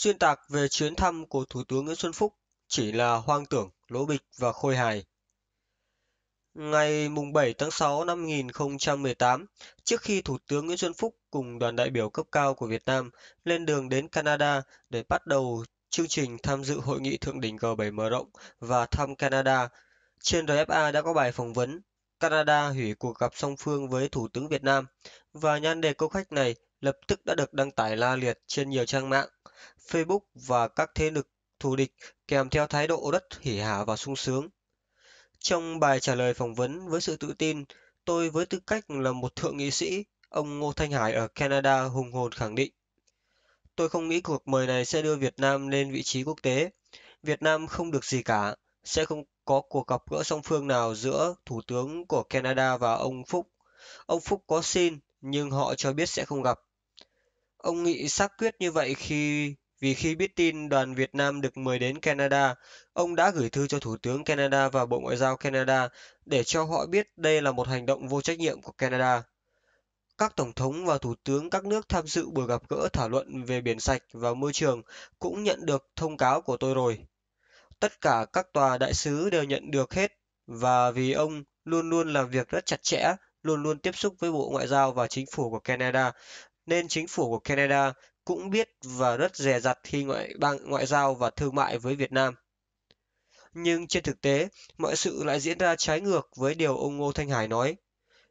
xuyên tạc về chuyến thăm của Thủ tướng Nguyễn Xuân Phúc chỉ là hoang tưởng, lỗ bịch và khôi hài. Ngày 7 tháng 6 năm 2018, trước khi Thủ tướng Nguyễn Xuân Phúc cùng đoàn đại biểu cấp cao của Việt Nam lên đường đến Canada để bắt đầu chương trình tham dự hội nghị thượng đỉnh G7 mở rộng và thăm Canada, trên RFA đã có bài phỏng vấn Canada hủy cuộc gặp song phương với Thủ tướng Việt Nam và nhan đề câu khách này lập tức đã được đăng tải la liệt trên nhiều trang mạng Facebook và các thế lực thù địch kèm theo thái độ rất hỉ hả và sung sướng. Trong bài trả lời phỏng vấn với sự tự tin, tôi với tư cách là một thượng nghị sĩ, ông Ngô Thanh Hải ở Canada hùng hồn khẳng định. Tôi không nghĩ cuộc mời này sẽ đưa Việt Nam lên vị trí quốc tế. Việt Nam không được gì cả, sẽ không có cuộc gặp gỡ song phương nào giữa Thủ tướng của Canada và ông Phúc. Ông Phúc có xin, nhưng họ cho biết sẽ không gặp ông nghị xác quyết như vậy khi vì khi biết tin đoàn việt nam được mời đến canada ông đã gửi thư cho thủ tướng canada và bộ ngoại giao canada để cho họ biết đây là một hành động vô trách nhiệm của canada các tổng thống và thủ tướng các nước tham dự buổi gặp gỡ thảo luận về biển sạch và môi trường cũng nhận được thông cáo của tôi rồi tất cả các tòa đại sứ đều nhận được hết và vì ông luôn luôn làm việc rất chặt chẽ luôn luôn tiếp xúc với bộ ngoại giao và chính phủ của canada nên chính phủ của Canada cũng biết và rất dè dặt khi ngoại bang ngoại giao và thương mại với Việt Nam. Nhưng trên thực tế, mọi sự lại diễn ra trái ngược với điều ông Ngô Thanh Hải nói.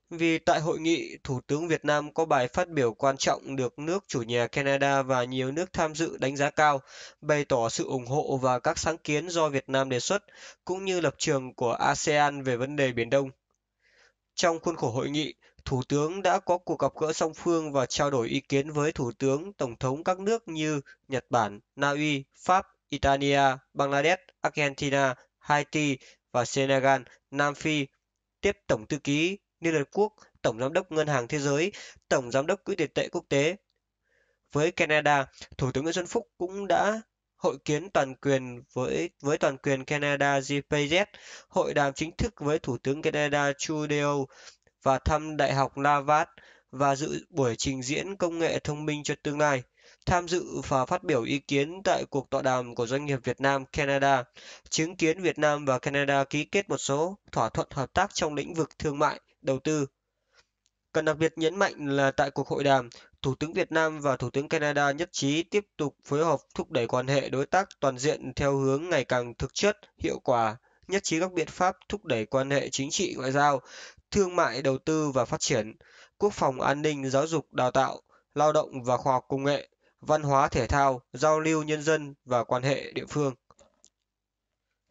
Vì tại hội nghị, Thủ tướng Việt Nam có bài phát biểu quan trọng được nước chủ nhà Canada và nhiều nước tham dự đánh giá cao, bày tỏ sự ủng hộ và các sáng kiến do Việt Nam đề xuất, cũng như lập trường của ASEAN về vấn đề Biển Đông trong khuôn khổ hội nghị thủ tướng đã có cuộc gặp gỡ song phương và trao đổi ý kiến với thủ tướng tổng thống các nước như nhật bản na uy pháp italia bangladesh argentina haiti và senegal nam phi tiếp tổng thư ký liên hợp quốc tổng giám đốc ngân hàng thế giới tổng giám đốc quỹ tiền tệ quốc tế với canada thủ tướng nguyễn xuân phúc cũng đã hội kiến toàn quyền với với toàn quyền Canada JPZ, hội đàm chính thức với Thủ tướng Canada Trudeau và thăm Đại học Laval và dự buổi trình diễn công nghệ thông minh cho tương lai tham dự và phát biểu ý kiến tại cuộc tọa đàm của doanh nghiệp Việt Nam Canada, chứng kiến Việt Nam và Canada ký kết một số thỏa thuận hợp tác trong lĩnh vực thương mại, đầu tư cần đặc biệt nhấn mạnh là tại cuộc hội đàm thủ tướng việt nam và thủ tướng canada nhất trí tiếp tục phối hợp thúc đẩy quan hệ đối tác toàn diện theo hướng ngày càng thực chất hiệu quả nhất trí các biện pháp thúc đẩy quan hệ chính trị ngoại giao thương mại đầu tư và phát triển quốc phòng an ninh giáo dục đào tạo lao động và khoa học công nghệ văn hóa thể thao giao lưu nhân dân và quan hệ địa phương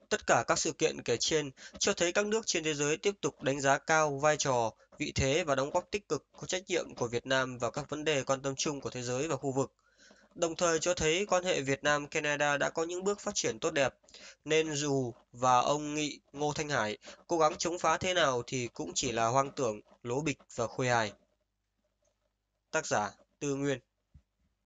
tất cả các sự kiện kể trên cho thấy các nước trên thế giới tiếp tục đánh giá cao vai trò vị thế và đóng góp tích cực có trách nhiệm của Việt Nam vào các vấn đề quan tâm chung của thế giới và khu vực. Đồng thời cho thấy quan hệ Việt Nam Canada đã có những bước phát triển tốt đẹp, nên dù và ông Nghị Ngô Thanh Hải cố gắng chống phá thế nào thì cũng chỉ là hoang tưởng, lố bịch và khôi hài. Tác giả Tư Nguyên